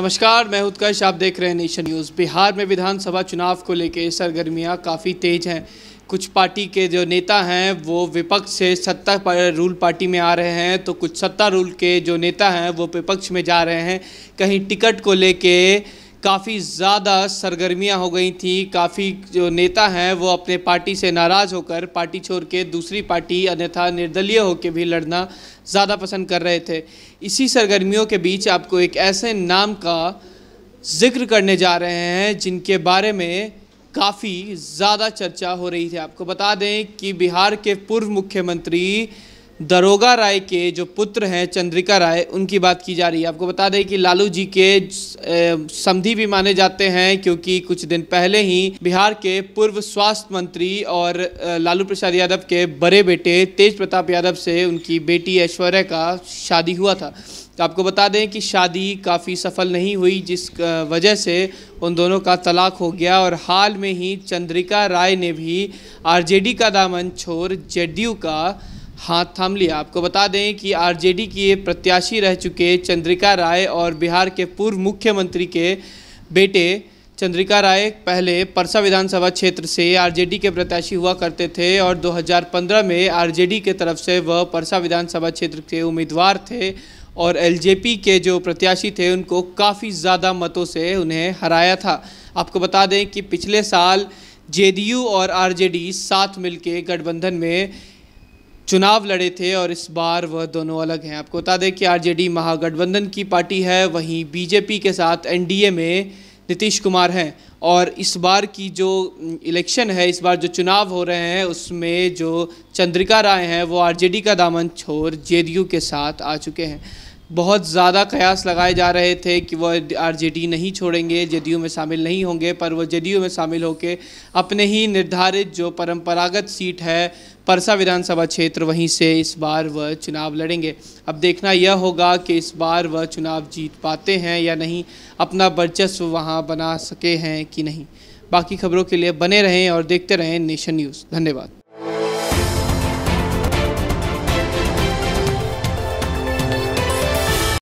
नमस्कार मैं उत्कर्ष आप देख रहे हैं नेशन न्यूज़ बिहार में विधानसभा चुनाव को लेकर सरगर्मियां काफ़ी तेज़ हैं कुछ पार्टी के जो नेता हैं वो विपक्ष से सत्ता पर रूल पार्टी में आ रहे हैं तो कुछ सत्ता रूल के जो नेता हैं वो विपक्ष में जा रहे हैं कहीं टिकट को लेके काफ़ी ज़्यादा सरगर्मियां हो गई थी काफ़ी जो नेता हैं वो अपने पार्टी से नाराज़ होकर पार्टी छोड़ के दूसरी पार्टी अन्यथा निर्दलीय होकर भी लड़ना ज़्यादा पसंद कर रहे थे इसी सरगर्मियों के बीच आपको एक ऐसे नाम का जिक्र करने जा रहे हैं जिनके बारे में काफ़ी ज़्यादा चर्चा हो रही थी आपको बता दें कि बिहार के पूर्व मुख्यमंत्री दरोगा राय के जो पुत्र हैं चंद्रिका राय उनकी बात की जा रही है आपको बता दें कि लालू जी के समधि भी माने जाते हैं क्योंकि कुछ दिन पहले ही बिहार के पूर्व स्वास्थ्य मंत्री और लालू प्रसाद यादव के बड़े बेटे तेज प्रताप यादव से उनकी बेटी ऐश्वर्या का शादी हुआ था तो आपको बता दें कि शादी काफ़ी सफल नहीं हुई जिस वजह से उन दोनों का तलाक हो गया और हाल में ही चंद्रिका राय ने भी आरजेडी का दामन छोड़ जेडीयू का हाथ थाम लिया आपको बता दें कि आरजेडी की प्रत्याशी रह चुके चंद्रिका राय और बिहार के पूर्व मुख्यमंत्री के बेटे चंद्रिका राय पहले परसा विधानसभा क्षेत्र से आरजेडी के प्रत्याशी हुआ करते थे और 2015 में आरजेडी के तरफ से वह परसा विधानसभा क्षेत्र के उम्मीदवार थे और एलजेपी के जो प्रत्याशी थे उनको काफ़ी ज़्यादा मतों से उन्हें हराया था आपको बता दें कि पिछले साल जेडीयू और आरजेडी साथ मिलकर गठबंधन में चुनाव लड़े थे और इस बार वह दोनों अलग हैं आपको बता दें कि आरजेडी महागठबंधन की पार्टी है वहीं बीजेपी के साथ एनडीए में नीतीश कुमार हैं और इस बार की जो इलेक्शन है इस बार जो चुनाव हो रहे हैं उसमें जो चंद्रिका राय हैं वो आरजेडी का दामन छोड़ जेडीयू के साथ आ चुके हैं बहुत ज़्यादा कयास लगाए जा रहे थे कि वह आरजेडी नहीं छोड़ेंगे जदयू में शामिल नहीं होंगे पर वह जदयू में शामिल होकर अपने ही निर्धारित जो परंपरागत सीट है परसा विधानसभा क्षेत्र वहीं से इस बार वह चुनाव लड़ेंगे अब देखना यह होगा कि इस बार वह चुनाव जीत पाते हैं या नहीं अपना वर्चस्व वहाँ बना सके हैं कि नहीं बाकी खबरों के लिए बने रहें और देखते रहें नेशन न्यूज़ धन्यवाद